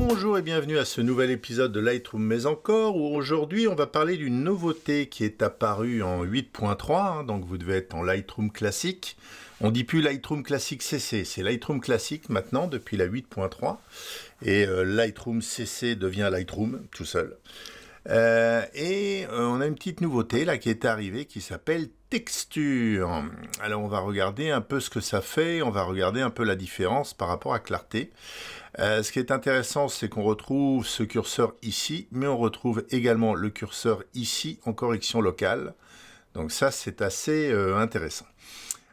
Bonjour et bienvenue à ce nouvel épisode de Lightroom mais encore où aujourd'hui on va parler d'une nouveauté qui est apparue en 8.3 hein, donc vous devez être en Lightroom classique. On dit plus Lightroom classique CC, c'est Lightroom classique maintenant depuis la 8.3 et euh, Lightroom CC devient Lightroom tout seul. Euh, et euh, on a une petite nouveauté là qui est arrivée qui s'appelle texture. Alors on va regarder un peu ce que ça fait, on va regarder un peu la différence par rapport à clarté. Euh, ce qui est intéressant, c'est qu'on retrouve ce curseur ici, mais on retrouve également le curseur ici en correction locale. Donc ça, c'est assez intéressant.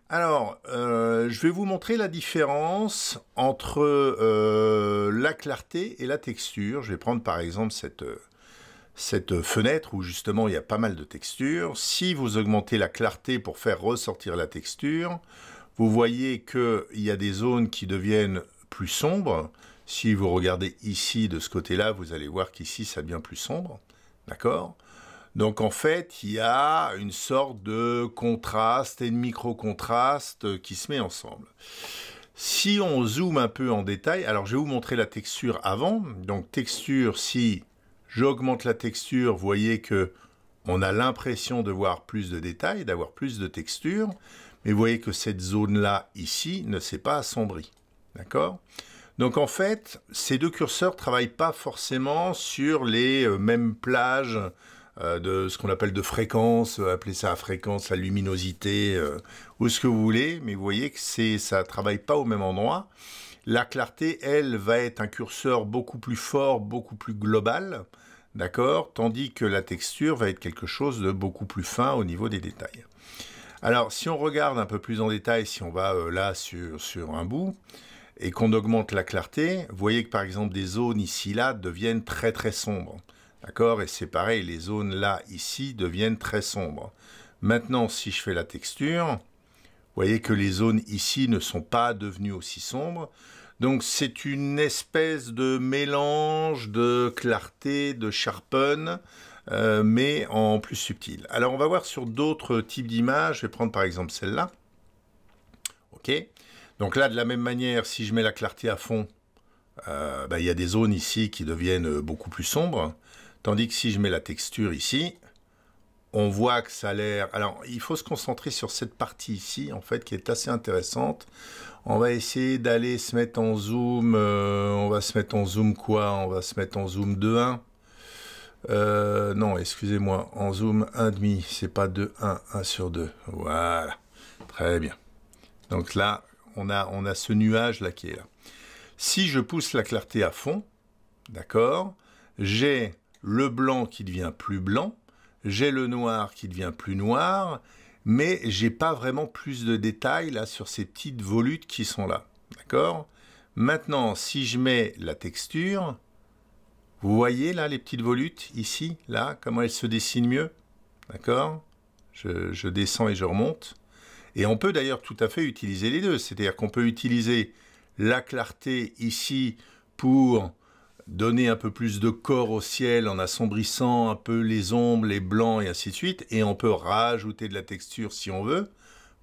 Alors, je vais vous montrer la différence entre la clarté et la texture. Je vais prendre par exemple cette, cette fenêtre où justement il y a pas mal de texture. Si vous augmentez la clarté pour faire ressortir la texture, vous voyez qu'il y a des zones qui deviennent plus sombres. Si vous regardez ici de ce côté-là, vous allez voir qu'ici ça devient plus sombre. D'accord donc en fait, il y a une sorte de contraste et de micro-contraste qui se met ensemble. Si on zoome un peu en détail, alors je vais vous montrer la texture avant. Donc texture, si j'augmente la texture, vous voyez que on a l'impression de voir plus de détails, d'avoir plus de texture, mais vous voyez que cette zone-là, ici, ne s'est pas assombrie. D'accord Donc en fait, ces deux curseurs ne travaillent pas forcément sur les euh, mêmes plages euh, de ce qu'on appelle de fréquence, euh, appelez ça fréquence, la luminosité, ou ce que vous voulez, mais vous voyez que ça ne travaille pas au même endroit. La clarté, elle, va être un curseur beaucoup plus fort, beaucoup plus global, d'accord Tandis que la texture va être quelque chose de beaucoup plus fin au niveau des détails. Alors, si on regarde un peu plus en détail, si on va euh, là sur, sur un bout, et qu'on augmente la clarté, vous voyez que par exemple des zones ici là deviennent très très sombres. D'accord Et c'est pareil, les zones là ici deviennent très sombres. Maintenant, si je fais la texture, voyez que les zones ici ne sont pas devenues aussi sombres. Donc c'est une espèce de mélange de clarté, de sharpen, euh, mais en plus subtil. Alors on va voir sur d'autres types d'images. Je vais prendre par exemple celle-là. OK. Donc là, de la même manière, si je mets la clarté à fond, euh, bah, il y a des zones ici qui deviennent beaucoup plus sombres. Tandis que si je mets la texture ici, on voit que ça a l'air... Alors, il faut se concentrer sur cette partie ici, en fait, qui est assez intéressante. On va essayer d'aller se mettre en zoom. Euh, on va se mettre en zoom quoi On va se mettre en zoom 2.1. Euh, non, excusez-moi, en zoom 1,5, c'est pas 2.1, 1 sur 2. Voilà, très bien. Donc là, on a, on a ce nuage là qui est là. Si je pousse la clarté à fond, d'accord, j'ai le blanc qui devient plus blanc, j'ai le noir qui devient plus noir, mais j'ai pas vraiment plus de détails là sur ces petites volutes qui sont là. D'accord Maintenant, si je mets la texture, vous voyez là les petites volutes ici, là, comment elles se dessinent mieux D'accord je, je, descends et je remonte. Et on peut d'ailleurs tout à fait utiliser les deux, c'est-à-dire qu'on peut utiliser la clarté ici pour donner un peu plus de corps au ciel en assombrissant un peu les ombres, les blancs et ainsi de suite, et on peut rajouter de la texture si on veut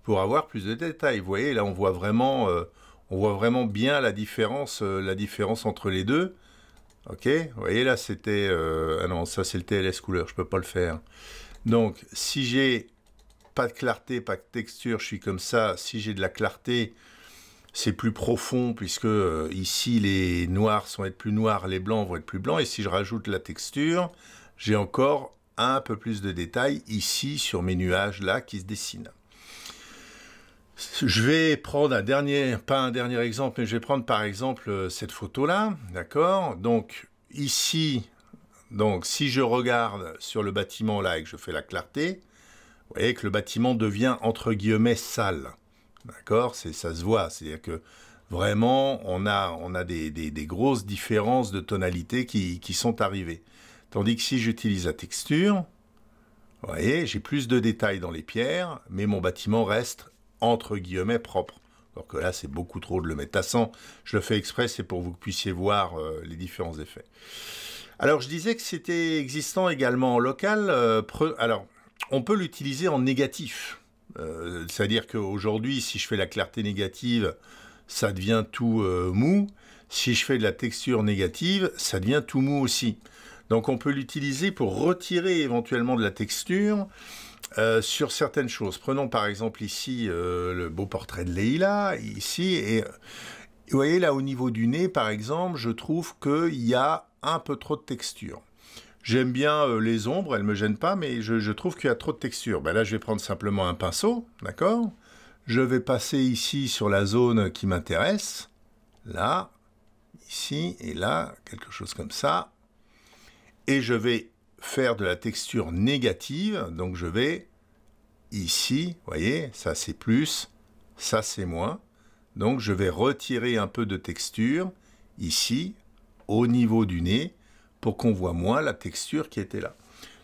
pour avoir plus de détails. Vous voyez, là on voit vraiment, euh, on voit vraiment bien la différence, euh, la différence entre les deux. Ok, vous voyez là c'était, euh, ah non ça c'est le TLS couleur, je peux pas le faire. Donc si j'ai pas de clarté, pas de texture, je suis comme ça. Si j'ai de la clarté, c'est plus profond puisque euh, ici les noirs sont être plus noirs, les blancs vont être plus blancs. Et si je rajoute la texture, j'ai encore un peu plus de détails ici sur mes nuages là qui se dessinent. Je vais prendre un dernier, pas un dernier exemple, mais je vais prendre par exemple euh, cette photo là, d'accord Donc ici, donc si je regarde sur le bâtiment là et que je fais la clarté, vous voyez que le bâtiment devient entre guillemets sale. D'accord c'est, Ça se voit. C'est-à-dire que vraiment, on a, on a des, grosses différences de tonalité qui, sont arrivées. Tandis que si j'utilise la texture, vous voyez, j'ai plus de détails dans les pierres, mais mon bâtiment reste entre guillemets propre. Alors que là, c'est beaucoup trop de le mettre à 100. Je le fais exprès, c'est pour que vous puissiez voir euh, les différents effets. Alors, je disais que c'était existant également en local. Euh, alors, on peut l'utiliser en négatif. Euh, c'est-à-dire qu'aujourd'hui, si je fais la clarté négative, ça devient tout euh, mou. Si je fais de la texture négative, ça devient tout mou aussi. Donc on peut l'utiliser pour retirer éventuellement de la texture euh, sur certaines choses. Prenons par exemple ici le beau portrait de Leila, ici, et vous voyez là au niveau du nez par exemple, je trouve qu'il y a un peu trop de texture. J'aime bien euh, les ombres, elles ne me gênent pas, mais je, trouve qu'il y a trop de texture. Ben là, je vais prendre simplement un pinceau, d'accord Je vais passer ici sur la zone qui m'intéresse. Là, ici et là, quelque chose comme ça. Et je vais faire de la texture négative, donc je vais ici, vous voyez, ça c'est plus, ça c'est moins. Donc je vais retirer un peu de texture ici, au niveau du nez, pour qu'on voit moins la texture qui était là.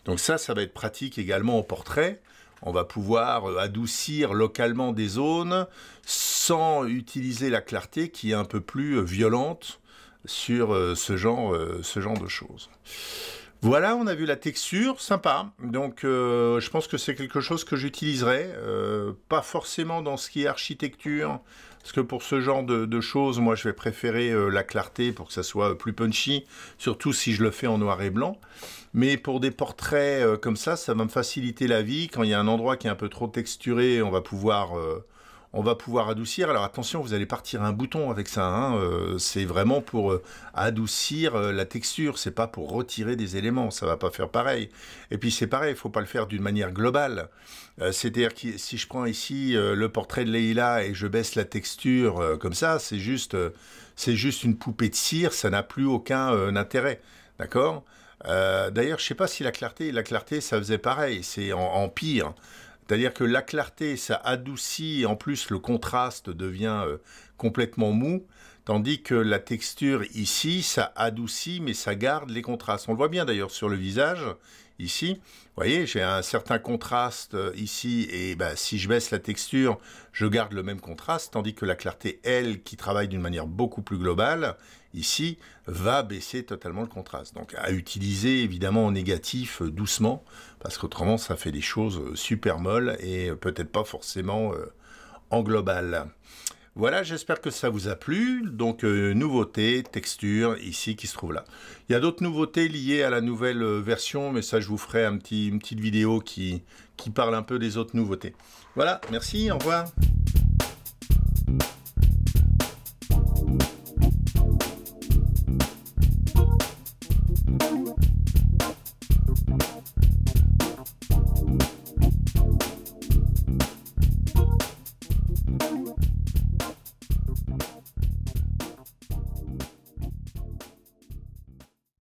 Donc ça, ça va être pratique également au portrait. On va pouvoir euh, adoucir localement des zones sans utiliser la clarté qui est un peu plus euh, violente sur euh, ce genre, ce genre de choses. Voilà, on a vu la texture, sympa. Donc je pense que c'est quelque chose que j'utiliserai, pas forcément dans ce qui est architecture, parce que pour ce genre de, choses, moi, je vais préférer euh, la clarté pour que ça soit euh, plus punchy, surtout si je le fais en noir et blanc. Mais pour des portraits euh, comme ça, ça va me faciliter la vie. Quand il y a un endroit qui est un peu trop texturé, on va pouvoir on va pouvoir adoucir. Alors attention, vous allez partir un bouton avec ça. Hein, euh, c'est vraiment pour euh, adoucir euh, la texture. C'est pas pour retirer des éléments. Ça va pas faire pareil. Et puis c'est pareil, il faut pas le faire d'une manière globale. C'est-à-dire que si je prends ici le portrait de Leila et je baisse la texture comme ça, c'est juste, c'est juste une poupée de cire. Ça n'a plus aucun intérêt. D'accord. D'ailleurs, je sais pas si la clarté, la clarté, ça faisait pareil. C'est en, en pire. C'est-à-dire que la clarté, ça adoucit, et en plus le contraste devient euh, complètement mou, Tandis que la texture ici, ça adoucit, mais ça garde les contrastes. On le voit bien d'ailleurs sur le visage, ici. Vous voyez, j'ai un certain contraste euh, ici, et bah, si je baisse la texture, je garde le même contraste, tandis que la clarté, elle, qui travaille d'une manière beaucoup plus globale, ici, va baisser totalement le contraste. Donc à utiliser évidemment en négatif euh, doucement, parce qu'autrement ça fait des choses euh, super molles et peut-être pas forcément en global. Voilà, j'espère que ça vous a plu. Donc, nouveautés, euh, nouveauté, texture, ici, qui se trouve là. Il y a d'autres nouveautés liées à la nouvelle euh, version, mais ça, je vous ferai un petit, une petite vidéo qui, qui parle un peu des autres nouveautés. Voilà, merci, au revoir.